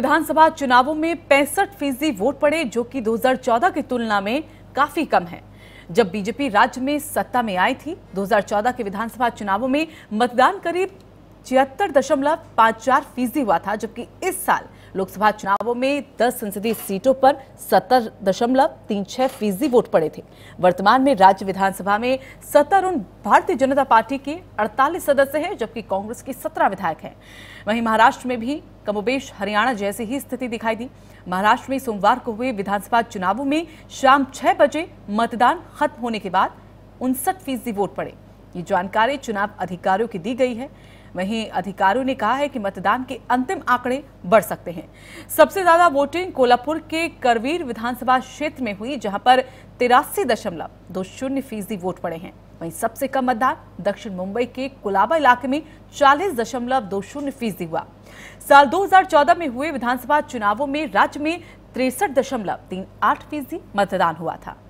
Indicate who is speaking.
Speaker 1: विधानसभा चुनावों में पैंसठ फीसदी वोट पड़े जो कि 2014 की तुलना में काफी कम है जब बीजेपी राज्य में सत्ता में आई थी 2014 के विधानसभा चुनावों में मतदान करीब छिहत्तर दशमलव पांच चार फीसदी हुआ था जबकि इस साल लोकसभा चुनावों में 10 संसदीय सीटों पर सत्तर दशमलव तीन छह फीसदी वोट पड़े थे वर्तमान में राज्य विधानसभा में सत्तारूढ़ भारतीय जनता पार्टी के 48 सदस्य हैं जबकि कांग्रेस के 17 विधायक हैं वहीं महाराष्ट्र में भी कमोबेश हरियाणा जैसी ही स्थिति दिखाई दी महाराष्ट्र में सोमवार को हुए विधानसभा चुनावों में शाम छह बजे मतदान खत्म होने के बाद उनसठ फीसदी वोट पड़े ये जानकारी चुनाव अधिकारियों की दी गई है वहीं अधिकारियों ने कहा है कि मतदान के अंतिम आंकड़े बढ़ सकते हैं सबसे ज्यादा वोटिंग कोल्हापुर के करवीर विधानसभा क्षेत्र में हुई जहां पर तिरासी दशमलव दो शून्य फीसदी वोट पड़े हैं वहीं सबसे कम मतदान दक्षिण मुंबई के कोलाबा इलाके में चालीस दशमलव दो शून्य फीसदी हुआ साल 2014 में हुए विधानसभा चुनावों में राज्य में तिरसठ दशमलव तीन आठ फीसदी मतदान हुआ था